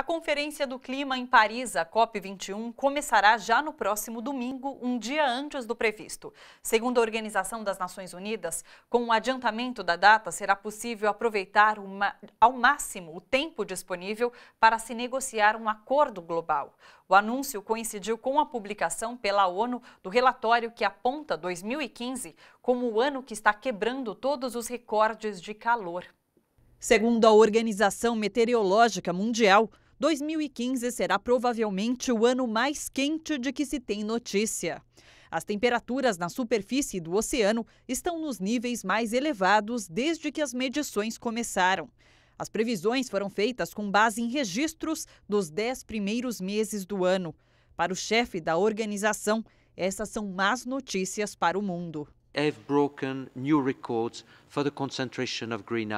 A Conferência do Clima em Paris, a COP21, começará já no próximo domingo, um dia antes do previsto. Segundo a Organização das Nações Unidas, com o adiantamento da data, será possível aproveitar uma, ao máximo o tempo disponível para se negociar um acordo global. O anúncio coincidiu com a publicação pela ONU do relatório que aponta 2015 como o ano que está quebrando todos os recordes de calor. Segundo a Organização Meteorológica Mundial, 2015 será provavelmente o ano mais quente de que se tem notícia. As temperaturas na superfície do oceano estão nos níveis mais elevados desde que as medições começaram. As previsões foram feitas com base em registros dos dez primeiros meses do ano. Para o chefe da organização, essas são más notícias para o mundo.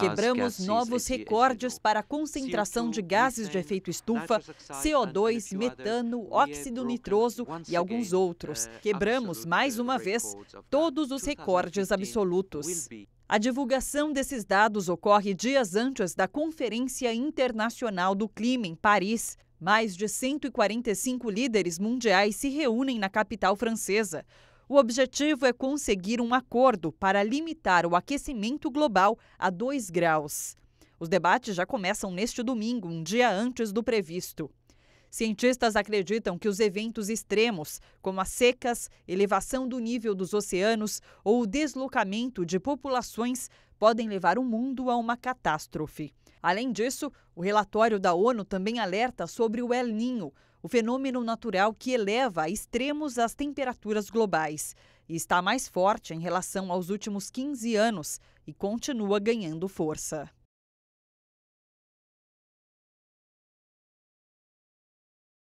Quebramos novos recordes para a concentração de gases de efeito estufa, CO2, metano, óxido nitroso e alguns outros. Quebramos, mais uma vez, todos os recordes absolutos. A divulgação desses dados ocorre dias antes da Conferência Internacional do Clima em Paris. Mais de 145 líderes mundiais se reúnem na capital francesa. O objetivo é conseguir um acordo para limitar o aquecimento global a 2 graus. Os debates já começam neste domingo, um dia antes do previsto. Cientistas acreditam que os eventos extremos, como as secas, elevação do nível dos oceanos ou o deslocamento de populações, podem levar o mundo a uma catástrofe. Além disso, o relatório da ONU também alerta sobre o El Ninho, o fenômeno natural que eleva a extremos as temperaturas globais. E está mais forte em relação aos últimos 15 anos e continua ganhando força.